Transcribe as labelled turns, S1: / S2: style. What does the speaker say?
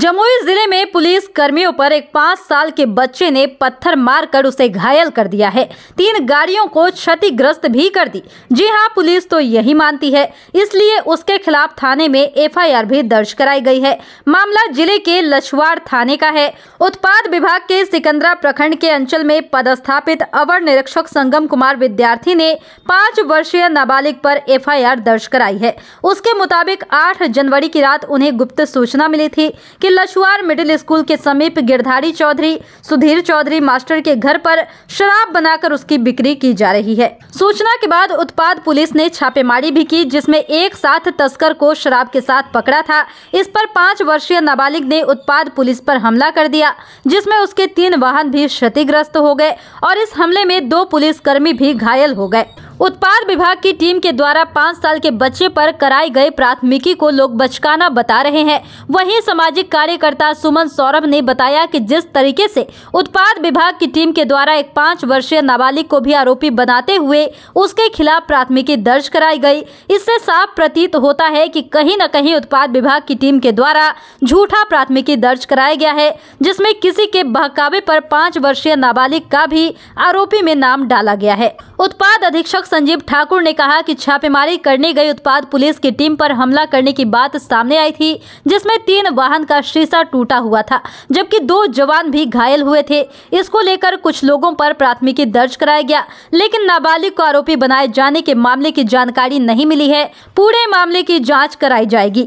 S1: जमुई जिले में पुलिस कर्मियों पर एक पाँच साल के बच्चे ने पत्थर मारकर उसे घायल कर दिया है तीन गाड़ियों को क्षतिग्रस्त भी कर दी जी हाँ पुलिस तो यही मानती है इसलिए उसके खिलाफ थाने में एफआईआर भी दर्ज कराई गई है मामला जिले के लछवाड़ थाने का है उत्पाद विभाग के सिकंदरा प्रखंड के अंचल में पदस्थापित अवर निरीक्षक संगम कुमार विद्यार्थी ने पाँच वर्षीय नाबालिग पर एफआईआर दर्ज कराई है उसके मुताबिक 8 जनवरी की रात उन्हें गुप्त सूचना मिली थी कि लछुआर मिडिल स्कूल के समीप गिरधारी चौधरी सुधीर चौधरी मास्टर के घर पर शराब बनाकर उसकी बिक्री की जा रही है सूचना के बाद उत्पाद पुलिस ने छापेमारी भी की जिसमे एक साथ तस्कर को शराब के साथ पकड़ा था इस पर पाँच वर्षीय नाबालिग ने उत्पाद पुलिस आरोप हमला कर दिया गया जिसमें उसके तीन वाहन भी क्षतिग्रस्त हो गए और इस हमले में दो पुलिसकर्मी भी घायल हो गए उत्पाद विभाग की टीम के द्वारा पाँच साल के बच्चे पर कराई गई प्राथमिकी को लोग बचकाना बता रहे हैं वहीं सामाजिक कार्यकर्ता सुमन सौरभ ने बताया कि जिस तरीके से उत्पाद विभाग की टीम के द्वारा एक पाँच वर्षीय नाबालिग को भी आरोपी बनाते हुए उसके खिलाफ प्राथमिकी दर्ज कराई गई इससे साफ प्रतीत होता है कि कहीं न कहीं उत्पाद विभाग की टीम के द्वारा झूठा प्राथमिकी दर्ज कराया गया है जिसमे किसी के बहकावे आरोप पाँच वर्षीय नाबालिग का भी आरोपी में नाम डाला गया है उत्पाद अधीक्षक संजीव ठाकुर ने कहा कि छापेमारी करने गई उत्पाद पुलिस की टीम पर हमला करने की बात सामने आई थी जिसमें तीन वाहन का शीशा टूटा हुआ था जबकि दो जवान भी घायल हुए थे इसको लेकर कुछ लोगों पर प्राथमिकी दर्ज कराया गया लेकिन नाबालिग को आरोपी बनाए जाने के मामले की जानकारी नहीं मिली है पूरे मामले की जाँच कराई जाएगी